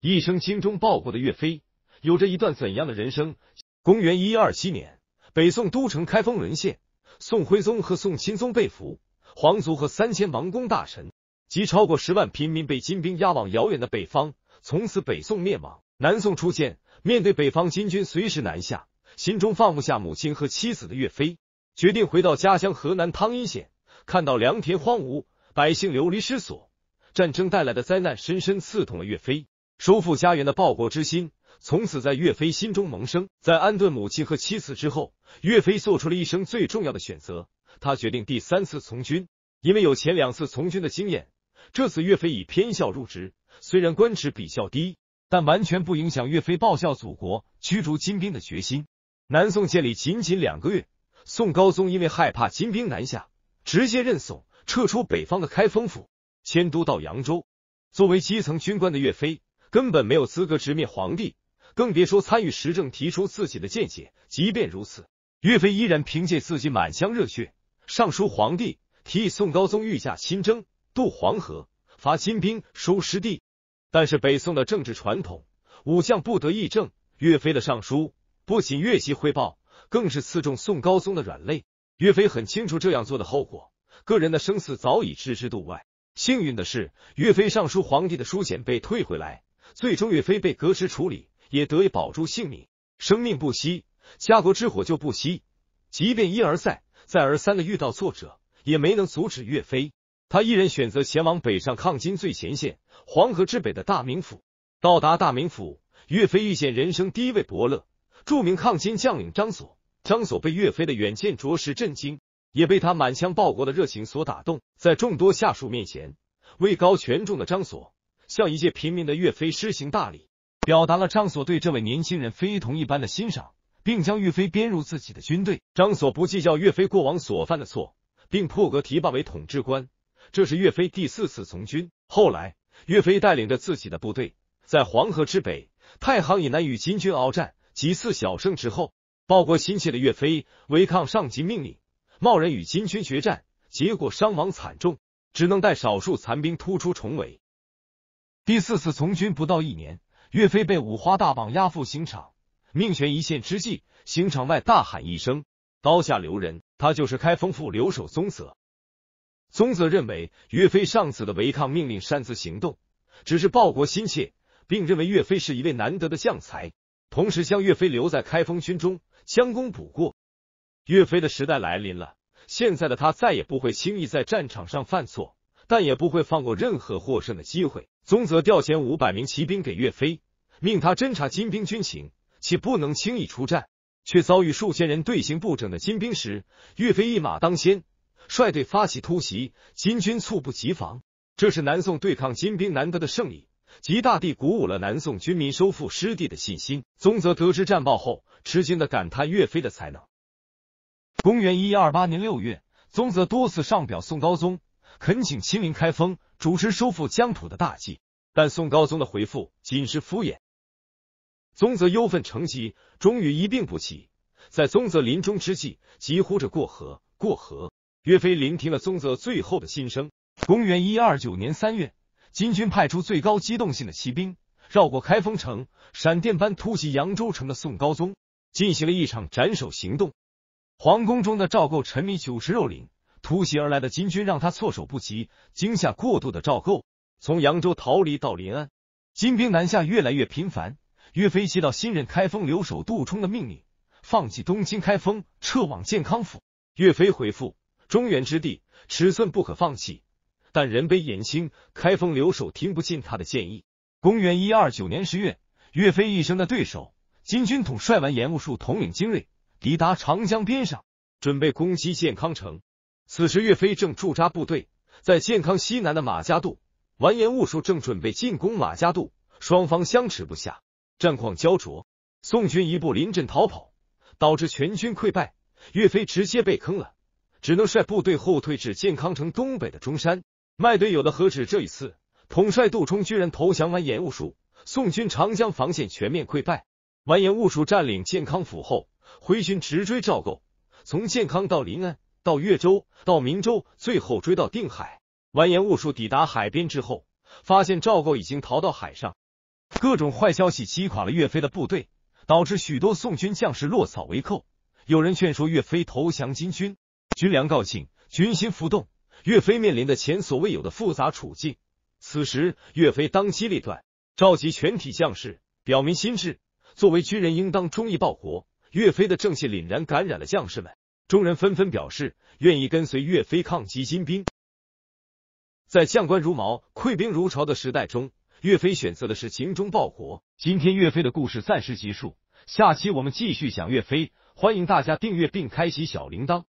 一生精忠报国的岳飞，有着一段怎样的人生？公元一一二七年，北宋都城开封沦陷，宋徽宗和宋钦宗被俘，皇族和三千王公大臣及超过十万平民被金兵押往遥远的北方，从此北宋灭亡。南宋出现，面对北方金军随时南下，心中放不下母亲和妻子的岳飞，决定回到家乡河南汤阴县。看到良田荒芜，百姓流离失所，战争带来的灾难深深刺痛了岳飞。收复家园的报国之心，从此在岳飞心中萌生。在安顿母亲和妻子之后，岳飞做出了一生最重要的选择，他决定第三次从军。因为有前两次从军的经验，这次岳飞以偏校入职，虽然官职比较低，但完全不影响岳飞报效祖国、驱逐金兵的决心。南宋建立仅仅两个月，宋高宗因为害怕金兵南下，直接认怂，撤出北方的开封府，迁都到扬州。作为基层军官的岳飞。根本没有资格直面皇帝，更别说参与时政，提出自己的见解。即便如此，岳飞依然凭借自己满腔热血上书皇帝，替宋高宗御驾亲征，渡黄河，伐金兵，收失地。但是，北宋的政治传统，武将不得议政。岳飞的上书不仅越级汇报，更是刺中宋高宗的软肋。岳飞很清楚这样做的后果，个人的生死早已置之度外。幸运的是，岳飞上书皇帝的书简被退回来。最终，岳飞被革职处理，也得以保住性命。生命不息，家国之火就不息。即便一而再、再而三的遇到挫折，也没能阻止岳飞。他一人选择前往北上抗金最前线——黄河之北的大名府。到达大名府，岳飞遇见人生第一位伯乐，著名抗金将领张所。张所被岳飞的远见着实震惊，也被他满腔报国的热情所打动。在众多下属面前，位高权重的张所。向一介平民的岳飞施行大礼，表达了张所对这位年轻人非同一般的欣赏，并将岳飞编入自己的军队。张所不计较岳飞过往所犯的错，并破格提拔为统治官。这是岳飞第四次从军。后来，岳飞带领着自己的部队在黄河之北、太行以南与金军鏖战，几次小胜之后，报国心切的岳飞违抗上级命令，贸然与金军决战，结果伤亡惨重，只能带少数残兵突出重围。第四次从军不到一年，岳飞被五花大绑押赴刑场，命悬一线之际，刑场外大喊一声“刀下留人”，他就是开封府留守宗泽。宗泽认为岳飞上次的违抗命令、擅自行动，只是报国心切，并认为岳飞是一位难得的将才，同时将岳飞留在开封军中，将功补过。岳飞的时代来临了，现在的他再也不会轻易在战场上犯错，但也不会放过任何获胜的机会。宗泽调遣五百名骑兵给岳飞，命他侦察金兵军情，且不能轻易出战。却遭遇数千人队形不整的金兵时，岳飞一马当先，率队发起突袭，金军猝不及防。这是南宋对抗金兵难得的胜利，极大地鼓舞了南宋军民收复失地的信心。宗泽得知战报后，吃惊的感叹岳飞的才能。公元一一二八年六月，宗泽多次上表宋高宗。恳请亲临开封，主持收复江土的大计。但宋高宗的回复仅是敷衍，宗泽忧愤成疾，终于一病不起。在宗泽临终之际，急呼着过河，过河。岳飞聆听了宗泽最后的心声。公元一二九年三月，金军派出最高机动性的骑兵，绕过开封城，闪电般突袭扬州城的宋高宗，进行了一场斩首行动。皇宫中的赵构沉迷酒池肉林。突袭而来的金军让他措手不及，惊吓过度的赵构从扬州逃离到临安，金兵南下越来越频繁。岳飞接到新任开封留守杜充的命令，放弃东京开封，撤往健康府。岳飞回复：中原之地尺寸不可放弃，但人微言轻，开封留守听不进他的建议。公元一二九年十月，岳飞一生的对手金军统帅完颜兀术统领精锐抵达长江边上，准备攻击健康城。此时，岳飞正驻扎部队在健康西南的马家渡，完颜兀术正准备进攻马家渡，双方相持不下，战况焦灼。宋军一部临阵逃跑，导致全军溃败，岳飞直接被坑了，只能率部队后退至健康城东北的中山。卖队友的何止这一次？统帅杜充居然投降完颜兀术，宋军长江防线全面溃败。完颜兀术占领健康府后，挥军直追赵构，从健康到临安。到越州，到明州，最后追到定海。完颜兀术抵达海边之后，发现赵构已经逃到海上。各种坏消息击垮了岳飞的部队，导致许多宋军将士落草为寇。有人劝说岳飞投降金军，军粮告罄，军心浮动。岳飞面临的前所未有的复杂处境。此时，岳飞当机立断，召集全体将士，表明心志：作为军人，应当忠义报国。岳飞的正气凛然感染了将士们。众人纷纷表示愿意跟随岳飞抗击金兵。在将官如毛、溃兵如潮的时代中，岳飞选择的是精忠报国。今天岳飞的故事暂时结束，下期我们继续讲岳飞。欢迎大家订阅并开启小铃铛。